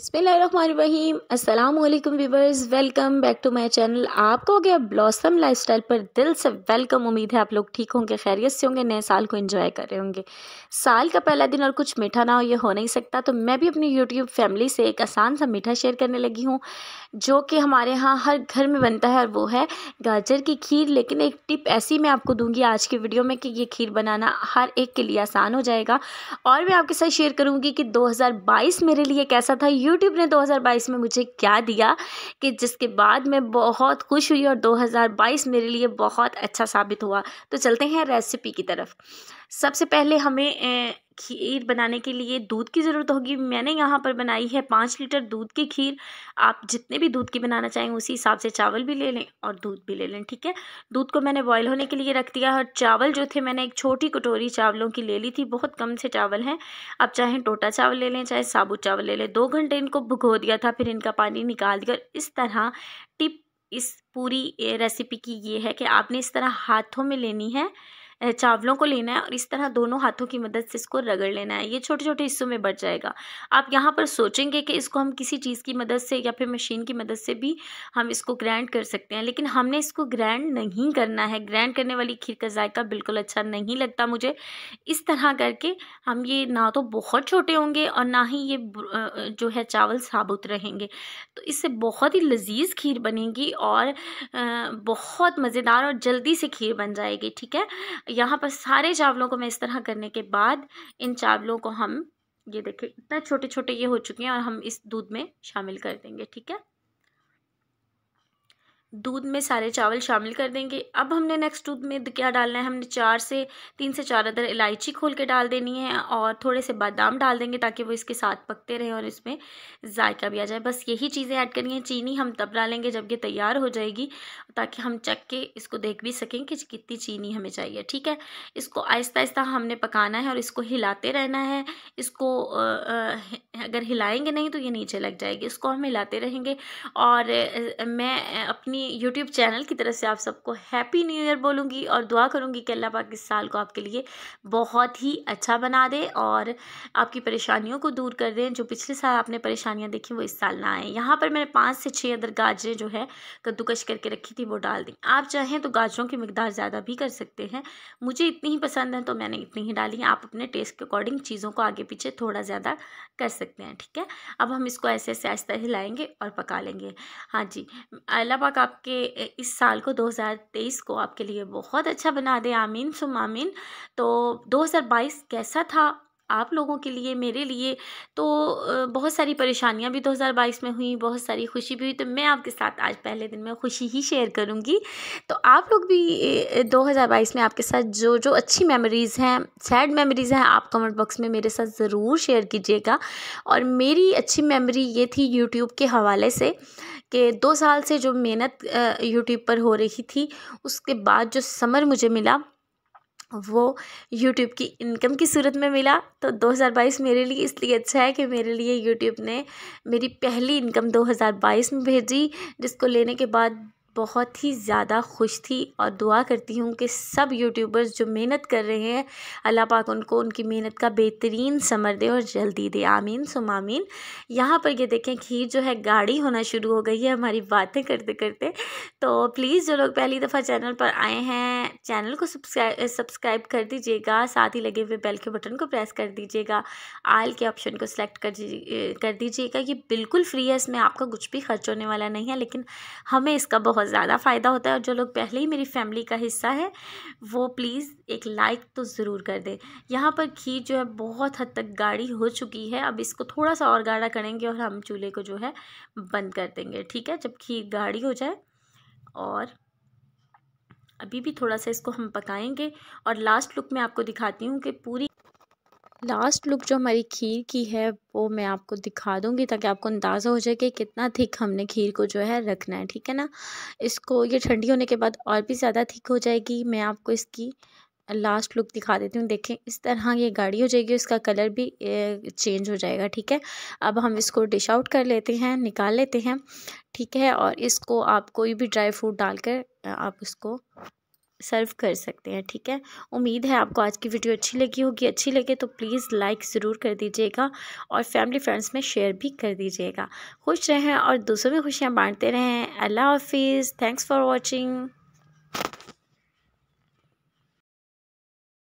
बसमीम अल्लाम viewers welcome back to my channel आपका हो गया ब्लॉसम लाइफस्टाइल पर दिल से वेलकम उम्मीद है आप लोग ठीक होंगे खैरियत से होंगे नए साल को एंजॉय कर रहे होंगे साल का पहला दिन और कुछ मीठा ना हो ये हो नहीं सकता तो मैं भी अपनी यूट्यूब फैमिली से एक आसान सा मीठा शेयर करने लगी हूँ जो कि हमारे यहाँ हर घर में बनता है और वो है गाजर की खीर लेकिन एक टिप ऐसी मैं आपको दूंगी आज की वीडियो में कि ये खीर बनाना हर एक के लिए आसान हो जाएगा और मैं आपके साथ शेयर करूँगी कि दो मेरे लिए कैसा था यूट्यूब ने 2022 में मुझे क्या दिया कि जिसके बाद मैं बहुत खुश हुई और 2022 मेरे लिए बहुत अच्छा साबित हुआ तो चलते हैं रेसिपी की तरफ सबसे पहले हमें खीर बनाने के लिए दूध की ज़रूरत होगी मैंने यहाँ पर बनाई है पाँच लीटर दूध की खीर आप जितने भी दूध की बनाना चाहें उसी हिसाब से चावल भी ले लें और दूध भी ले लें ठीक है दूध को मैंने बॉयल होने के लिए रख दिया और चावल जो थे मैंने एक छोटी कटोरी चावलों की ले ली थी बहुत कम से चावल हैं आप चाहें टोटा चावल ले लें चाहे साबुत चावल ले लें दो घंटे इनको भुगो दिया था फिर इनका पानी निकाल दिया इस तरह टिप इस पूरी रेसिपी की ये है कि आपने इस तरह हाथों में लेनी है चावलों को लेना है और इस तरह दोनों हाथों की मदद से इसको रगड़ लेना है ये छोटे छोटे हिस्सों में बढ़ जाएगा आप यहाँ पर सोचेंगे कि इसको हम किसी चीज़ की मदद से या फिर मशीन की मदद से भी हम इसको ग्रैंड कर सकते हैं लेकिन हमने इसको ग्रैंड नहीं करना है ग्रैंड करने वाली खीर का जायका बिल्कुल अच्छा नहीं लगता मुझे इस तरह करके हम ये ना तो बहुत छोटे होंगे और ना ही ये जो है चावल साबुत रहेंगे तो इससे बहुत ही लजीज खीर बनेगी और बहुत मज़ेदार और जल्दी से खीर बन जाएगी ठीक है यहाँ पर सारे चावलों को मैं इस तरह करने के बाद इन चावलों को हम ये देखिए इतना छोटे छोटे ये हो चुके हैं और हम इस दूध में शामिल कर देंगे ठीक है दूध में सारे चावल शामिल कर देंगे अब हमने नेक्स्ट दूध में क्या डालना है हमने चार से तीन से चार अदर इलायची खोल के डाल देनी है और थोड़े से बादाम डाल देंगे ताकि वो इसके साथ पकते रहे और इसमें जायका भी आ जाए बस यही चीज़ें ऐड करनी है चीनी हम तब डालेंगे जब ये तैयार हो जाएगी ताकि हम चक के इसको देख भी सकें कि कितनी चीनी हमें चाहिए ठीक है इसको आहिस्ता आहिस्ता हमने पकाना है और इसको हिलाते रहना है इसको अगर हिलाएंगे नहीं तो ये नीचे लग जाएगी इसको हम हिलाते रहेंगे और मैं अपनी अपनी यूट्यूब चैनल की तरफ से आप सबको हैप्पी न्यू ईयर बोलूँगी और दुआ करूँगी कि अल्लाह पाक इस साल को आपके लिए बहुत ही अच्छा बना दे और आपकी परेशानियों को दूर कर दें जो पिछले साल आपने परेशानियाँ देखी वो इस साल ना आए यहाँ पर मैंने पाँच से छः अदर गाजरें जो है कद्दूकश करके रखी थी वो डाल दी आप चाहें तो गाजरों की मकदार ज़्यादा भी कर सकते हैं मुझे इतनी ही पसंद है तो मैंने इतनी ही डाली आप अपने टेस्ट के अकॉर्डिंग चीज़ों को आगे पीछे थोड़ा ज़्यादा कर सकते हैं ठीक है अब हम इसको ऐसे ऐसे आहिस्ता लाएंगे और पका लेंगे हाँ जी अल्लाह पाक आपके इस साल को 2023 को आपके लिए बहुत अच्छा बना दे आमीन सुम आमीन तो 2022 कैसा था आप लोगों के लिए मेरे लिए तो बहुत सारी परेशानियां भी 2022 में हुई बहुत सारी खुशी भी हुई तो मैं आपके साथ आज पहले दिन में खुशी ही शेयर करूंगी तो आप लोग भी 2022 में आपके साथ जो जो अच्छी मेमोरीज़ हैं सैड मेमोरीज़ हैं आप कमेंट बॉक्स में मेरे साथ ज़रूर शेयर कीजिएगा और मेरी अच्छी मेमोरी ये थी यूट्यूब के हवाले से कि दो साल से जो मेहनत यूट्यूब पर हो रही थी उसके बाद जो समर मुझे मिला वो यूट्यूब की इनकम की सूरत में मिला तो 2022 मेरे लिए इसलिए अच्छा है कि मेरे लिए यूट्यूब ने मेरी पहली इनकम 2022 में भेजी जिसको लेने के बाद बहुत ही ज़्यादा खुश थी और दुआ करती हूँ कि सब यूट्यूबर्स जो मेहनत कर रहे हैं अल्लाह पाक उनको उनकी मेहनत का बेहतरीन समर दे और जल्दी दे आमीन सुमामीन यहाँ पर ये देखें खीर जो है गाढ़ी होना शुरू हो गई है हमारी बातें करते करते तो प्लीज़ जो लोग पहली दफ़ा चैनल पर आए हैं चैनल को सब्सक्राइब सब्सक्राइब कर दीजिएगा साथ ही लगे हुए बेल के बटन को प्रेस कर दीजिएगा आल के ऑप्शन को सिलेक्ट कर कर दीजिएगा ये बिल्कुल फ्री है इसमें आपका कुछ भी खर्च होने वाला नहीं है लेकिन हमें इसका बहुत बहुत ज़्यादा फ़ायदा होता है और जो लोग पहले ही मेरी फैमिली का हिस्सा है वो प्लीज़ एक लाइक तो ज़रूर कर दें यहाँ पर खीर जो है बहुत हद तक गाढ़ी हो चुकी है अब इसको थोड़ा सा और गाढ़ा करेंगे और हम चूल्हे को जो है बंद कर देंगे ठीक है जब खीर गाढ़ी हो जाए और अभी भी थोड़ा सा इसको हम पकाएंगे और लास्ट लुक में आपको दिखाती हूँ कि पूरी लास्ट लुक जो हमारी खीर की है वो मैं आपको दिखा दूंगी ताकि आपको अंदाज़ा हो जाए कि कितना थिक हमने खीर को जो है रखना है ठीक है ना इसको ये ठंडी होने के बाद और भी ज़्यादा थिक हो जाएगी मैं आपको इसकी लास्ट लुक दिखा देती हूँ देखें इस तरह ये गाड़ी हो जाएगी उसका कलर भी चेंज हो जाएगा ठीक है अब हम इसको डिश आउट कर लेते हैं निकाल लेते हैं ठीक है और इसको आप कोई भी ड्राई फ्रूट डालकर आप इसको सर्व कर सकते हैं ठीक है उम्मीद है आपको आज की वीडियो अच्छी लगी होगी अच्छी लगे तो प्लीज़ लाइक ज़रूर कर दीजिएगा और फैमिली फ्रेंड्स में शेयर भी कर दीजिएगा खुश रहें और दूसरों में खुशियाँ बांटते रहें अल्लाह हाफिज़ थैंक्स फॉर वॉचिंग